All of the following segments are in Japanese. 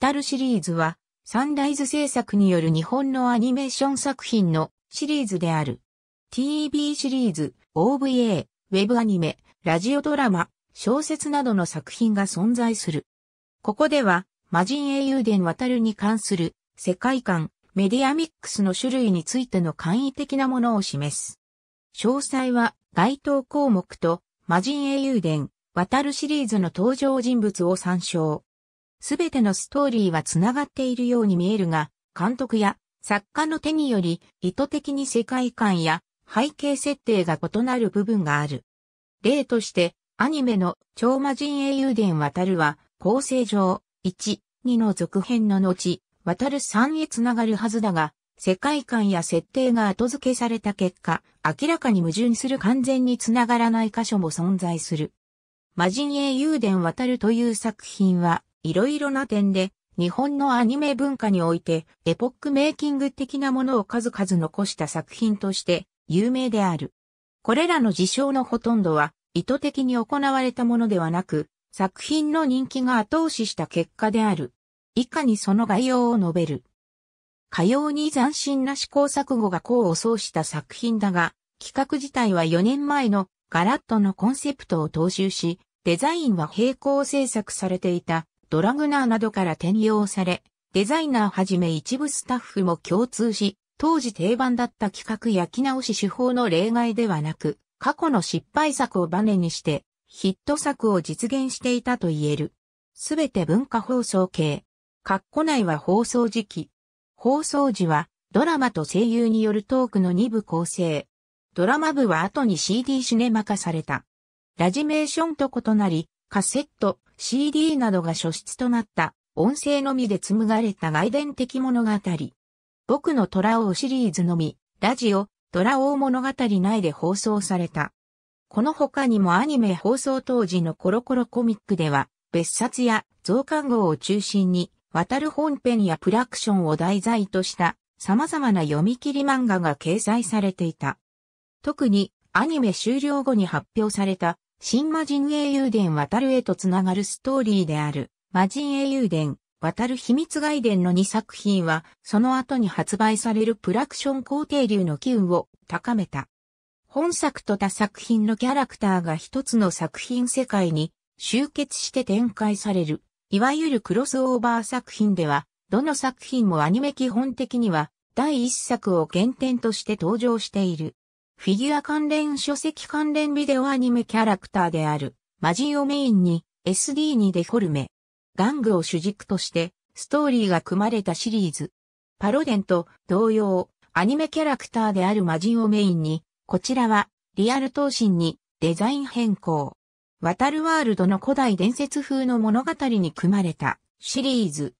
タるシリーズは、サンライズ制作による日本のアニメーション作品のシリーズである。TV シリーズ、OVA、ウェブアニメ、ラジオドラマ、小説などの作品が存在する。ここでは、魔人英雄伝渡るに関する世界観、メディアミックスの種類についての簡易的なものを示す。詳細は該当項目と魔人英雄伝渡るシリーズの登場人物を参照。すべてのストーリーは繋がっているように見えるが、監督や作家の手により意図的に世界観や背景設定が異なる部分がある。例として、アニメの超魔人英雄伝渡るは、構成上、1、2の続編の後、渡る3へ繋がるはずだが、世界観や設定が後付けされた結果、明らかに矛盾する完全に繋がらない箇所も存在する。魔人英雄伝渡るという作品は、いろいろな点で、日本のアニメ文化において、エポックメイキング的なものを数々残した作品として、有名である。これらの事象のほとんどは、意図的に行われたものではなく、作品の人気が後押しした結果である。以下にその概要を述べる。かように斬新な試行錯誤が功を奏した作品だが、企画自体は4年前のガラットのコンセプトを踏襲し、デザインは並行制作されていたドラグナーなどから転用され、デザイナーはじめ一部スタッフも共通し、当時定番だった企画焼き直し手法の例外ではなく、過去の失敗作をバネにして、ヒット作を実現していたと言える。すべて文化放送系。括弧内は放送時期。放送時は、ドラマと声優によるトークの2部構成。ドラマ部は後に CD シネマ化された。ラジメーションと異なり、カセット、CD などが書出となった音声のみで紡がれた外伝的物語。僕の虎王シリーズのみ、ラジオ、虎王物語内で放送された。この他にもアニメ放送当時のコロコロコミックでは、別冊や増刊号を中心に、渡る本編やプラクションを題材とした様々な読み切り漫画が掲載されていた。特にアニメ終了後に発表された新魔人英雄伝渡るへとつながるストーリーである、魔人英雄伝渡る秘密外伝の2作品は、その後に発売されるプラクション皇帝流の機運を高めた。本作と他作品のキャラクターが一つの作品世界に集結して展開される、いわゆるクロスオーバー作品では、どの作品もアニメ基本的には第1作を原点として登場している。フィギュア関連書籍関連ビデオアニメキャラクターである、マジをメインに、SD にデフォルメ、玩具を主軸として、ストーリーが組まれたシリーズ。パロデンと同様、アニメキャラクターであるマジをメインに、こちらは、リアル闘神にデザイン変更。ワタルワールドの古代伝説風の物語に組まれたシリーズ。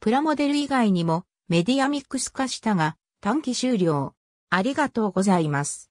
プラモデル以外にもメディアミックス化したが短期終了。ありがとうございます。